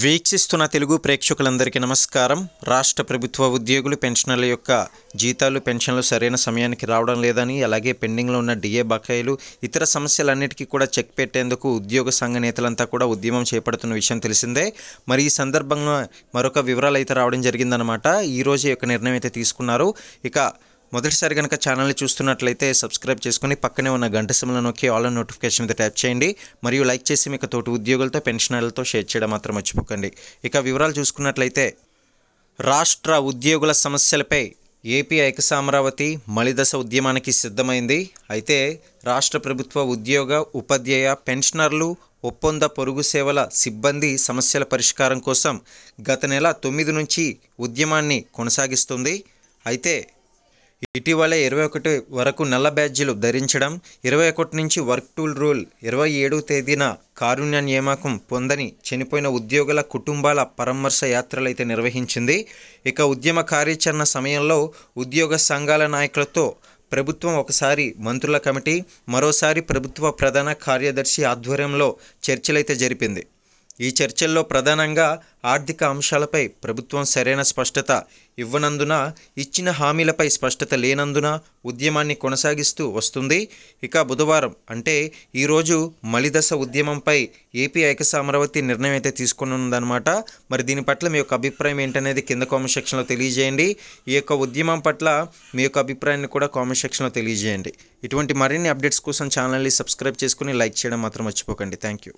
వీక్షిస్తున్న తెలుగు ప్రేక్షకులందరికీ నమస్కారం రాష్ట్ర ప్రభుత్వ ఉద్యోగులు పెన్షనర్ల యొక్క జీతాలు పెన్షన్లు సరైన సమయానికి రావడం లేదని అలాగే పెండింగ్లో ఉన్న డిఏ బకాయిలు ఇతర సమస్యలన్నిటికీ కూడా చెక్ పెట్టేందుకు ఉద్యోగ సంఘ నేతలంతా కూడా ఉద్యమం చేపడుతున్న విషయం తెలిసిందే మరి ఈ సందర్భంలో మరొక వివరాలు అయితే రావడం జరిగిందనమాట ఈరోజు యొక్క నిర్ణయం అయితే తీసుకున్నారు ఇక మొదటిసారి కనుక ఛానల్ని చూస్తున్నట్లయితే సబ్స్క్రైబ్ చేసుకుని పక్కనే ఉన్న గంట సిమ్లో నొక్కి ఆల్ నోటిఫికేషన్ మీద ట్యాప్ చేయండి మరియు లైక్ చేసి మీకు తోటి ఉద్యోగులతో పెన్షనర్లతో షేర్ చేయడం మాత్రం మర్చిపోకండి ఇక వివరాలు చూసుకున్నట్లయితే రాష్ట్ర ఉద్యోగుల సమస్యలపై ఏపీ ఐకసామరావతి మలిదశ ఉద్యమానికి సిద్ధమైంది అయితే రాష్ట్ర ప్రభుత్వ ఉద్యోగ ఉపాధ్యాయ పెన్షనర్లు ఒప్పంద పొరుగు సేవల సిబ్బంది సమస్యల పరిష్కారం కోసం గత నెల తొమ్మిది నుంచి ఉద్యమాన్ని కొనసాగిస్తుంది అయితే ఇటీవల ఇరవై ఒకటి వరకు నల్ల బ్యాడ్జీలు ధరించడం ఇరవై ఒకటి నుంచి వర్క్ టూల్ రూల్ ఇరవై ఏడవ తేదీన కారుణ్య నియామకం పొందని చనిపోయిన ఉద్యోగుల కుటుంబాల పరామర్శ యాత్రలైతే నిర్వహించింది ఇక ఉద్యమ కార్యాచరణ సమయంలో ఉద్యోగ సంఘాల నాయకులతో ప్రభుత్వం ఒకసారి మంత్రుల కమిటీ మరోసారి ప్రభుత్వ ప్రధాన కార్యదర్శి ఆధ్వర్యంలో చర్చలైతే జరిపింది ఈ చర్చల్లో ప్రధానంగా ఆర్థిక అంశాలపై ప్రభుత్వం సరైన స్పష్టత ఇవ్వనందున ఇచ్చిన హామీలపై స్పష్టత లేనందున ఉద్యమాన్ని కొనసాగిస్తూ వస్తుంది ఇక బుధవారం అంటే ఈరోజు మలిదశ ఉద్యమంపై ఏపీ ఐకస అమరావతి నిర్ణయం అయితే ఉందన్నమాట మరి దీని పట్ల మీ యొక్క అభిప్రాయం ఏంటనేది కింద కామెంట్ సెక్షన్లో తెలియజేయండి ఈ యొక్క ఉద్యమం పట్ల మీ యొక్క అభిప్రాయాన్ని కూడా కామెంట్ సెక్షన్లో తెలియజేయండి ఇటువంటి మరిన్ని అప్డేట్స్ కోసం ఛానల్ని సబ్స్క్రైబ్ చేసుకుని లైక్ చేయడం మాత్రం మర్చిపోకండి థ్యాంక్ యూ